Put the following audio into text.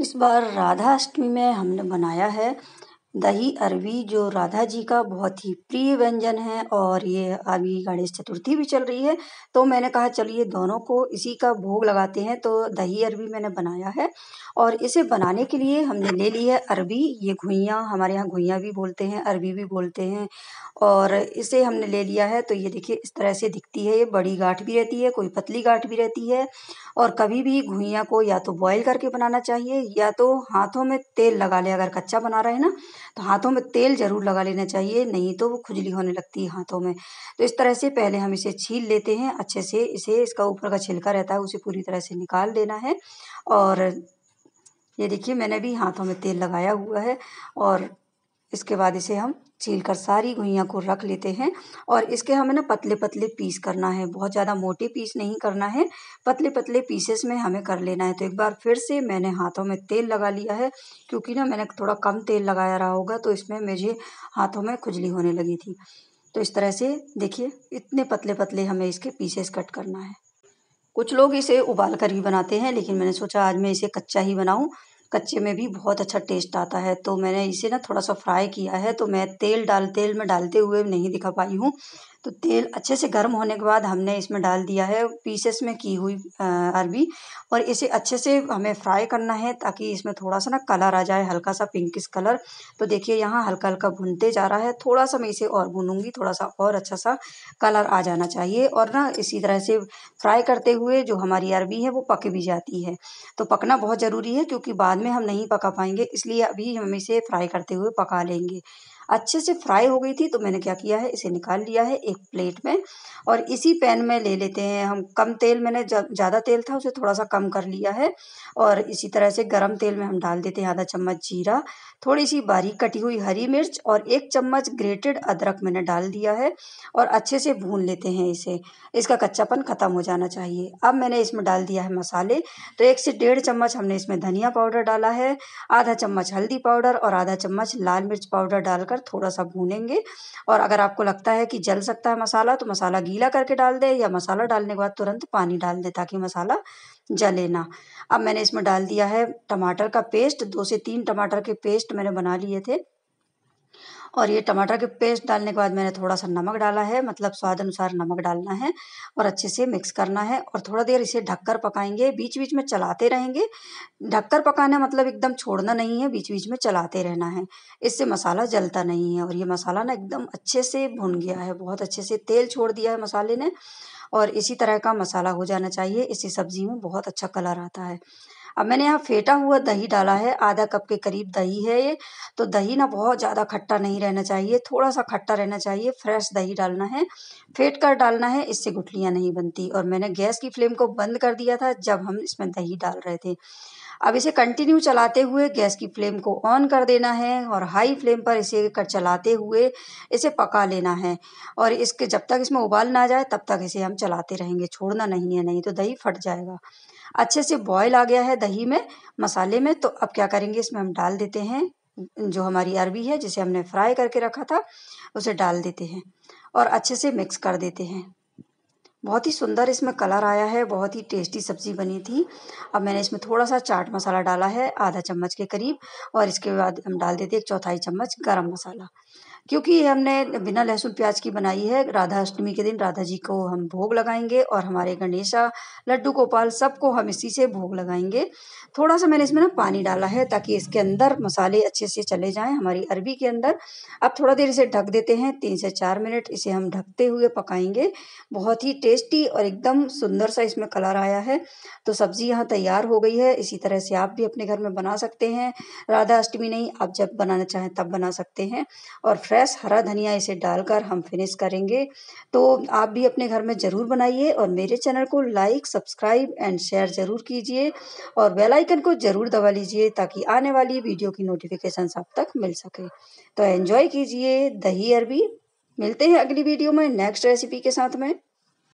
इस बार राधा अष्टमी में हमने बनाया है दही अरवी जो राधा जी का बहुत ही प्रिय व्यंजन है और ये अभी गणेश चतुर्थी भी चल रही है तो मैंने कहा चलिए दोनों को इसी का भोग लगाते हैं तो दही अरवी मैंने बनाया है और इसे बनाने के लिए हमने ले ली है अरबी ये घुइयाँ हमारे यहाँ घुइयाँ भी बोलते हैं अरबी भी बोलते हैं और इसे हमने ले लिया है तो ये देखिए इस तरह से दिखती है ये बड़ी गाठ भी रहती है कोई पतली गाठ भी रहती है और कभी भी घुइयाँ को या तो बॉयल करके बनाना चाहिए या तो हाथों में तेल लगा ले अगर कच्चा बना रहे हैं ना तो हाथों में तेल ज़रूर लगा लेना चाहिए नहीं तो वो खुजली होने लगती है हाथों में तो इस तरह से पहले हम इसे छील लेते हैं अच्छे से इसे इसका ऊपर का छिलका रहता है उसे पूरी तरह से निकाल देना है और ये देखिए मैंने भी हाथों में तेल लगाया हुआ है और इसके बाद इसे हम छील कर सारी गुइयाँ को रख लेते हैं और इसके हमें ना पतले पतले पीस करना है बहुत ज़्यादा मोटे पीस नहीं करना है पतले पतले पीसेस में हमें कर लेना है तो एक बार फिर से मैंने हाथों में तेल लगा लिया है क्योंकि ना मैंने थोड़ा कम तेल लगाया रहा होगा तो इसमें मुझे हाथों में खुजली होने लगी थी तो इस तरह से देखिए इतने पतले पतले हमें इसके पीसेस कट करना है कुछ लोग इसे उबाल कर भी बनाते हैं लेकिन मैंने सोचा आज मैं इसे कच्चा ही बनाऊं कच्चे में भी बहुत अच्छा टेस्ट आता है तो मैंने इसे ना थोड़ा सा फ्राई किया है तो मैं तेल डाल तेल में डालते हुए नहीं दिखा पाई हूँ तो तेल अच्छे से गर्म होने के बाद हमने इसमें डाल दिया है पीसेस में की हुई अरबी और इसे अच्छे से हमें फ्राई करना है ताकि इसमें थोड़ा सा ना कलर आ जाए हल्का सा पिंकिस कलर तो देखिए यहाँ हल्का हल्का भुनते जा रहा है थोड़ा सा मैं इसे और भूनूंगी थोड़ा सा और अच्छा सा कलर आ जाना चाहिए और ना इसी तरह से फ्राई करते हुए जो हमारी अरबी है वो पक भी जाती है तो पकना बहुत ज़रूरी है क्योंकि बाद में हम नहीं पका पाएंगे इसलिए अभी हम इसे फ्राई करते हुए पका लेंगे अच्छे से फ्राई हो गई थी तो मैंने क्या किया है इसे निकाल लिया है एक प्लेट में और इसी पैन में ले लेते हैं हम कम तेल मैंने ज़्यादा तेल था उसे थोड़ा सा कम कर लिया है और इसी तरह से गर्म तेल में हम डाल देते हैं आधा चम्मच जीरा थोड़ी सी बारीक कटी हुई हरी मिर्च और एक चम्मच ग्रेटेड अदरक मैंने डाल दिया है और अच्छे से भून लेते हैं इसे इसका कच्चापन ख़त्म हो जाना चाहिए अब मैंने इसमें डाल दिया है मसाले तो एक से डेढ़ चम्मच हमने इसमें धनिया पाउडर डाला है आधा चम्मच हल्दी पाउडर और आधा चम्मच लाल मिर्च पाउडर डालकर थोड़ा सा भूनेंगे और अगर आपको लगता है कि जल सकता है मसाला तो मसाला गीला करके डाल दें या मसाला डालने के बाद तुरंत पानी डाल दें ताकि मसाला जले ना अब मैंने इसमें डाल दिया है टमाटर का पेस्ट दो से तीन टमाटर के पेस्ट मैंने बना लिए थे और ये टमाटर के पेस्ट डालने के बाद मैंने थोड़ा सा नमक डाला है मतलब स्वाद अनुसार नमक डालना है और अच्छे से मिक्स करना है और थोड़ा देर इसे ढककर पकाएंगे बीच बीच में चलाते रहेंगे ढककर पकाना मतलब एकदम छोड़ना नहीं है बीच बीच में चलाते रहना है इससे मसाला जलता नहीं है और ये मसाला ना एकदम अच्छे से भुन गया है बहुत अच्छे से तेल छोड़ दिया है मसाले ने और इसी तरह का मसाला हो जाना चाहिए इससे सब्ज़ी में बहुत अच्छा कलर आता है अब मैंने यहाँ फेंटा हुआ दही डाला है आधा कप के करीब दही है ये तो दही ना बहुत ज़्यादा खट्टा नहीं रहना चाहिए थोड़ा सा खट्टा रहना चाहिए फ्रेश दही डालना है फेंट कर डालना है इससे गुठलियाँ नहीं बनती और मैंने गैस की फ्लेम को बंद कर दिया था जब हम इसमें दही डाल रहे थे अब इसे कंटिन्यू चलाते हुए गैस की फ्लेम को ऑन कर देना है और हाई फ्लेम पर इसे कर चलाते हुए इसे पका लेना है और इसके जब तक इसमें उबाल ना जाए तब तक इसे हम चलाते रहेंगे छोड़ना नहीं है नहीं तो दही फट जाएगा अच्छे से बॉयल आ गया है दही में मसाले में तो अब क्या करेंगे इसमें हम डाल देते हैं जो हमारी अरबी है जिसे हमने फ्राई करके रखा था उसे डाल देते हैं और अच्छे से मिक्स कर देते हैं बहुत ही सुंदर इसमें कलर आया है बहुत ही टेस्टी सब्ज़ी बनी थी अब मैंने इसमें थोड़ा सा चाट मसाला डाला है आधा चम्मच के करीब और इसके बाद हम डाल देते हैं एक चौथाई चम्मच गरम मसाला क्योंकि हमने बिना लहसुन प्याज की बनाई है राधा अष्टमी के दिन राधा जी को हम भोग लगाएंगे और हमारे गणेशा लड्डू गोपाल सबको हम इसी से भोग लगाएंगे थोड़ा सा मैंने इसमें ना पानी डाला है ताकि इसके अंदर मसाले अच्छे से चले जाएं हमारी अरबी के अंदर अब थोड़ा देर इसे ढक देते हैं तीन से चार मिनट इसे हम ढकते हुए पकाएंगे बहुत ही टेस्टी और एकदम सुंदर सा इसमें कलर आया है तो सब्जी यहाँ तैयार हो गई है इसी तरह से आप भी अपने घर में बना सकते हैं राधा अष्टमी नहीं आप जब बनाना चाहें तब बना सकते हैं और फ्रेश फ्रेश हरा धनिया इसे डालकर हम फिनिश करेंगे तो आप भी अपने घर में ज़रूर बनाइए और मेरे चैनल को लाइक सब्सक्राइब एंड शेयर ज़रूर कीजिए और बेल आइकन को ज़रूर दबा लीजिए ताकि आने वाली वीडियो की नोटिफिकेशन आप तक मिल सके तो एंजॉय कीजिए दही अरबी मिलते हैं अगली वीडियो में नेक्स्ट रेसिपी के साथ में